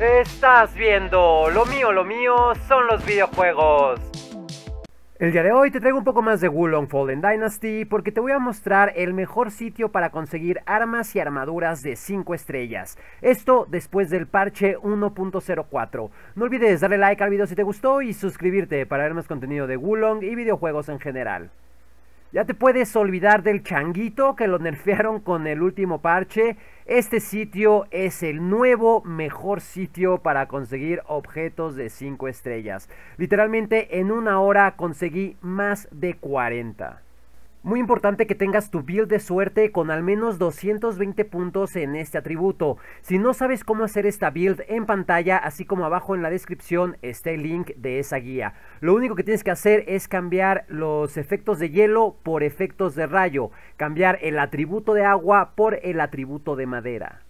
Estás viendo, lo mío, lo mío son los videojuegos. El día de hoy te traigo un poco más de Wulong Fallen Dynasty porque te voy a mostrar el mejor sitio para conseguir armas y armaduras de 5 estrellas. Esto después del parche 1.04. No olvides darle like al video si te gustó y suscribirte para ver más contenido de Wulong y videojuegos en general. Ya te puedes olvidar del changuito que lo nerfearon con el último parche. Este sitio es el nuevo mejor sitio para conseguir objetos de 5 estrellas. Literalmente en una hora conseguí más de 40. Muy importante que tengas tu build de suerte con al menos 220 puntos en este atributo. Si no sabes cómo hacer esta build en pantalla, así como abajo en la descripción está el link de esa guía. Lo único que tienes que hacer es cambiar los efectos de hielo por efectos de rayo, cambiar el atributo de agua por el atributo de madera.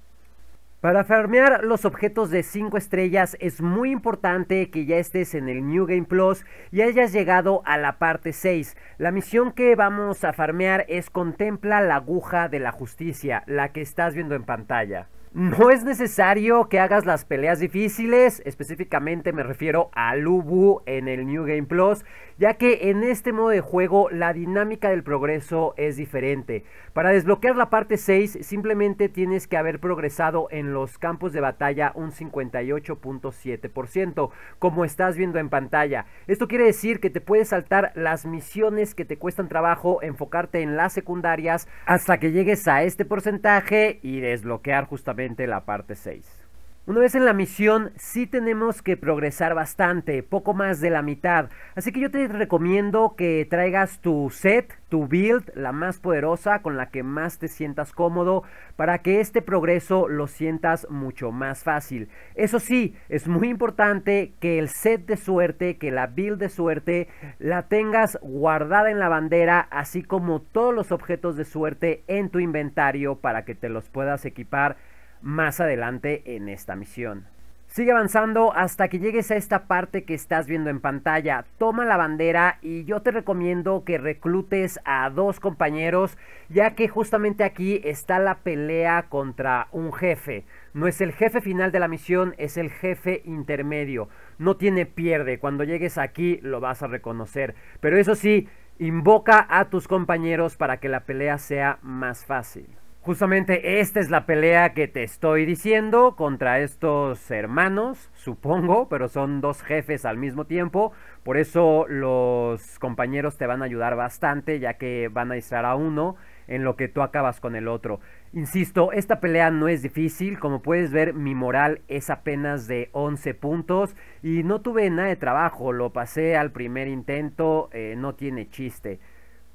Para farmear los objetos de 5 estrellas es muy importante que ya estés en el New Game Plus y hayas llegado a la parte 6. La misión que vamos a farmear es Contempla la aguja de la justicia, la que estás viendo en pantalla. No es necesario que hagas las peleas difíciles, específicamente me refiero a Lubu en el New Game Plus, ya que en este modo de juego la dinámica del progreso es diferente. Para desbloquear la parte 6 simplemente tienes que haber progresado en los campos de batalla un 58.7%, como estás viendo en pantalla. Esto quiere decir que te puedes saltar las misiones que te cuestan trabajo, enfocarte en las secundarias hasta que llegues a este porcentaje y desbloquear justamente la parte 6. Una vez en la misión si tenemos que progresar bastante, poco más de la mitad, así que yo te recomiendo que traigas tu set, tu build, la más poderosa, con la que más te sientas cómodo, para que este progreso lo sientas mucho más fácil. Eso sí, es muy importante que el set de suerte, que la build de suerte, la tengas guardada en la bandera, así como todos los objetos de suerte en tu inventario para que te los puedas equipar más adelante en esta misión. Sigue avanzando hasta que llegues a esta parte que estás viendo en pantalla. Toma la bandera y yo te recomiendo que reclutes a dos compañeros ya que justamente aquí está la pelea contra un jefe. No es el jefe final de la misión, es el jefe intermedio. No tiene pierde, cuando llegues aquí lo vas a reconocer. Pero eso sí, invoca a tus compañeros para que la pelea sea más fácil. Justamente esta es la pelea que te estoy diciendo contra estos hermanos, supongo, pero son dos jefes al mismo tiempo. Por eso los compañeros te van a ayudar bastante, ya que van a distraer a uno en lo que tú acabas con el otro. Insisto, esta pelea no es difícil, como puedes ver mi moral es apenas de 11 puntos y no tuve nada de trabajo, lo pasé al primer intento, eh, no tiene chiste.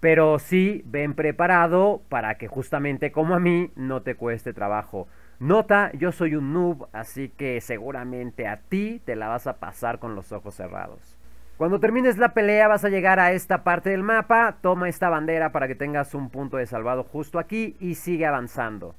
Pero sí, ven preparado para que justamente como a mí no te cueste trabajo. Nota, yo soy un noob, así que seguramente a ti te la vas a pasar con los ojos cerrados. Cuando termines la pelea vas a llegar a esta parte del mapa, toma esta bandera para que tengas un punto de salvado justo aquí y sigue avanzando.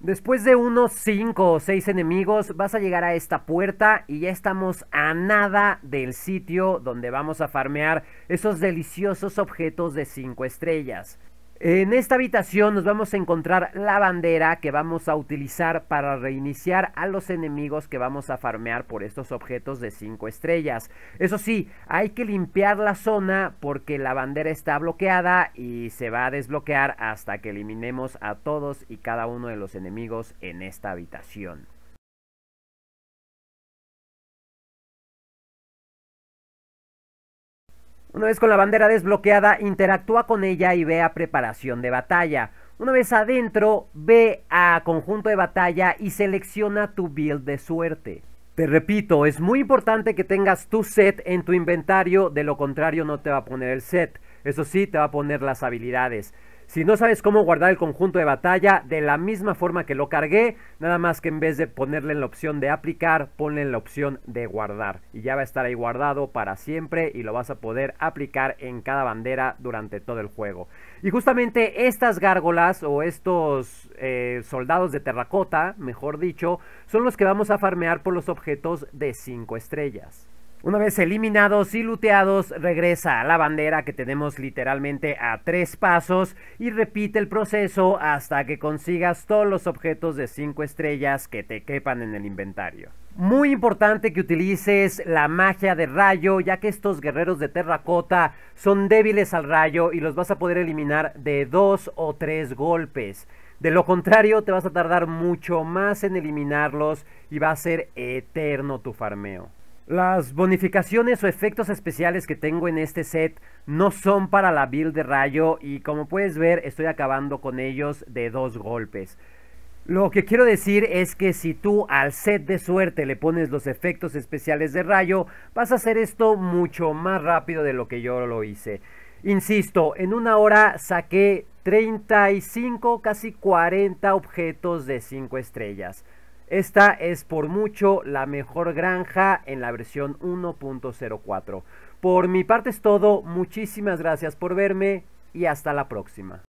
Después de unos 5 o 6 enemigos vas a llegar a esta puerta y ya estamos a nada del sitio donde vamos a farmear esos deliciosos objetos de 5 estrellas. En esta habitación nos vamos a encontrar la bandera que vamos a utilizar para reiniciar a los enemigos que vamos a farmear por estos objetos de 5 estrellas. Eso sí, hay que limpiar la zona porque la bandera está bloqueada y se va a desbloquear hasta que eliminemos a todos y cada uno de los enemigos en esta habitación. Una vez con la bandera desbloqueada, interactúa con ella y ve a preparación de batalla. Una vez adentro, ve a conjunto de batalla y selecciona tu build de suerte. Te repito, es muy importante que tengas tu set en tu inventario, de lo contrario no te va a poner el set. Eso sí, te va a poner las habilidades. Si no sabes cómo guardar el conjunto de batalla, de la misma forma que lo cargué, nada más que en vez de ponerle en la opción de aplicar, ponle en la opción de guardar. Y ya va a estar ahí guardado para siempre y lo vas a poder aplicar en cada bandera durante todo el juego. Y justamente estas gárgolas o estos eh, soldados de terracota, mejor dicho, son los que vamos a farmear por los objetos de 5 estrellas. Una vez eliminados y luteados, regresa a la bandera que tenemos literalmente a tres pasos y repite el proceso hasta que consigas todos los objetos de 5 estrellas que te quepan en el inventario. Muy importante que utilices la magia de rayo, ya que estos guerreros de terracota son débiles al rayo y los vas a poder eliminar de dos o tres golpes. De lo contrario, te vas a tardar mucho más en eliminarlos y va a ser eterno tu farmeo. Las bonificaciones o efectos especiales que tengo en este set no son para la build de rayo y como puedes ver estoy acabando con ellos de dos golpes. Lo que quiero decir es que si tú al set de suerte le pones los efectos especiales de rayo, vas a hacer esto mucho más rápido de lo que yo lo hice. Insisto, en una hora saqué 35, casi 40 objetos de 5 estrellas. Esta es por mucho la mejor granja en la versión 1.04. Por mi parte es todo, muchísimas gracias por verme y hasta la próxima.